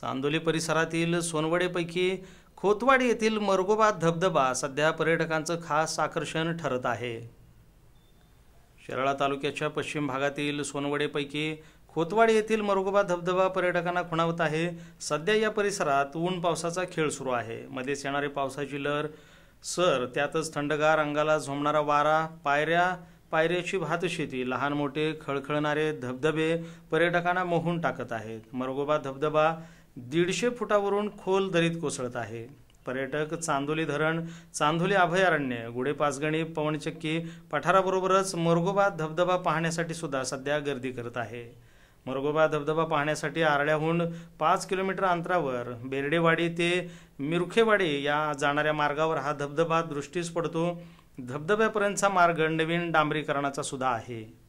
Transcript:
चांदोली परिसरातील सोनवडेपैकी खोतवाडी येथील मरगोबा धबधबा सध्या पर्यटकांचं खास आकर्षण ठरत आहे शिराळा तालुक्याच्या पश्चिम भागातील सोनवडेपैकी खोतवाडी येथील मरगोबा धबधबा पर्यटकांना खुणावत आहे सध्या या परिसरात ऊन पावसाचा खेळ सुरू आहे मध्येच येणारी पावसाची लहर सर त्यातच थंडगार अंगाला झोंबणारा वारा पायऱ्या पायऱ्याची भातशेती लहान मोठे खळखळणारे धबधबे पर्यटकांना मोहून टाकत आहेत मरगोबा धबधबा दीडशे फुटावरून खोल दरीत कोसळत आहे पर्यटक चांदोली धरण चांदोली अभयारण्य गुढे पाचगणी पवनचक्की पठाराबरोबरच मोरगोबा धबधबा पाहण्यासाठी सुद्धा सध्या गर्दी करत आहे मोरगोबा धबधबा पाहण्यासाठी आरड्याहून पाच किलोमीटर अंतरावर बेर्डेवाडी ते मिरखेवाडी या जाणाऱ्या मार्गावर हा धबधबा दृष्टीस पडतो धबधब्यापर्यंतचा मार्ग नवीन डांबरीकरणाचा सुद्धा आहे